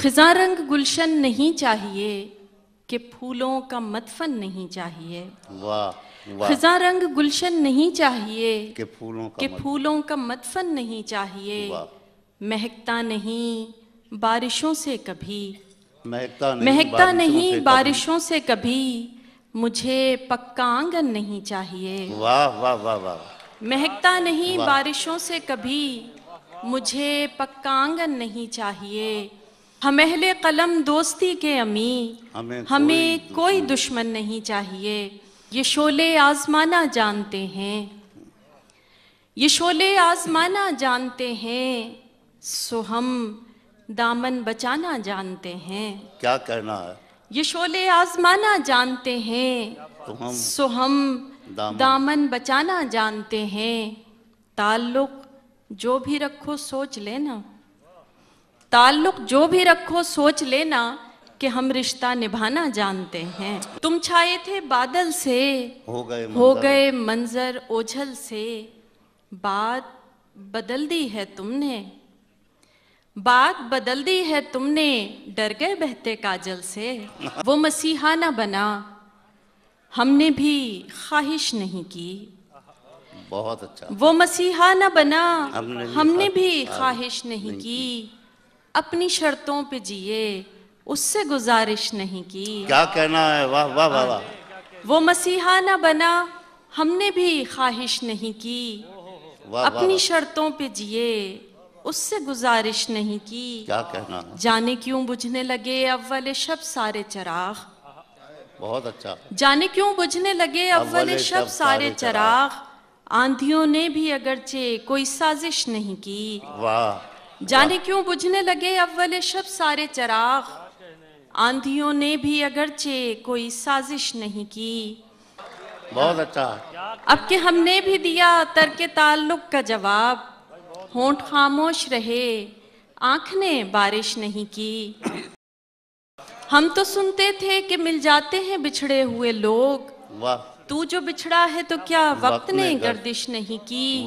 खिजा रंग गुलशन नहीं चाहिए कि फूलों का मतफन नहीं चाहिए वाह खिजा रंग गुलशन नहीं चाहिए कि फूलों का फूलों का मतफन नहीं चाहिए महकता नहीं बारिशों से कभी महकता नहीं महकता नहीं बारिशों से कभी मुझे पक्का आंगन नहीं चाहिए वाह वाह वाह वाह महकता नहीं बारिशों से कभी मुझे पक्का आंगन नहीं चाहिए हम अहले कलम दोस्ती के अमी हमें, हमें कोई दुश्मन नहीं चाहिए ये शोले आजमाना जानते हैं ये शोले आजमाना जानते हैं सो हम दामन बचाना जानते हैं क्या करना है ये शोले आजमाना जानते हैं तो हम, सो हम दामन, दामन बचाना जानते हैं ताल्लुक जो भी रखो सोच लेना ताल्लुक जो भी रखो सोच लेना कि हम रिश्ता निभाना जानते हैं तुम छाए थे बादल से हो गए हो गए मंजर ओझल से बात बदल दी है तुमने बात बदल दी है तुमने डर गए बहते काजल से वो मसीहा ना बना हमने भी ख्वाहिश नहीं की बहुत अच्छा वो मसीहा ना बना हमने भी ख्वाहिश नहीं की अपनी शर्तों पे जिए उससे गुजारिश नहीं की क्या कहना है वाह वाह वाह वाह वो मसीहा ना बना हमने भी ख्वाहिश नहीं की वा, अपनी वा, वा, शर्तों पे जिए उससे गुजारिश नहीं की क्या कहना है? जाने क्यों बुझने लगे अव्वल शब सारे चराग बहुत अच्छा जाने क्यों बुझने लगे अव्वल शब सारे चराग आंधियों ने भी अगरचे कोई साजिश नहीं की वाह जाने क्यों बुझने लगे अव्वल शब सारे चराग आंधियों ने भी अगरचे कोई साजिश नहीं की बहुत अच्छा अब के हमने भी दिया के ताल्लुक का जवाब होंठ खामोश रहे आंख ने बारिश नहीं की हम तो सुनते थे कि मिल जाते हैं बिछड़े हुए लोग तू जो बिछड़ा है तो क्या वक्त, वक्त ने गर्दिश नहीं की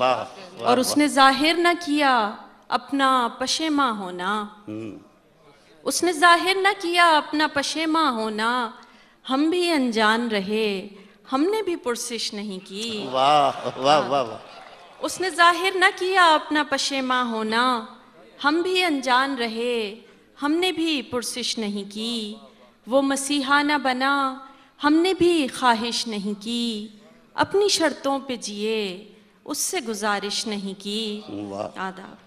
और उसने जाहिर ना किया अपना पशेमा होना हम्म। उसने जाहिर ना किया अपना पशेमा होना हम भी अनजान रहे हमने भी पुरसिश नहीं की वाह वाह हाँ। वाह वा। उसने जाहिर ना किया अपना पशेमा होना हम भी अनजान रहे हमने भी पुरसिश नहीं की वो मसीहा ना बना हमने भी ख्वाहिश नहीं की अपनी शर्तों पे जिए उससे गुजारिश नहीं की आदाब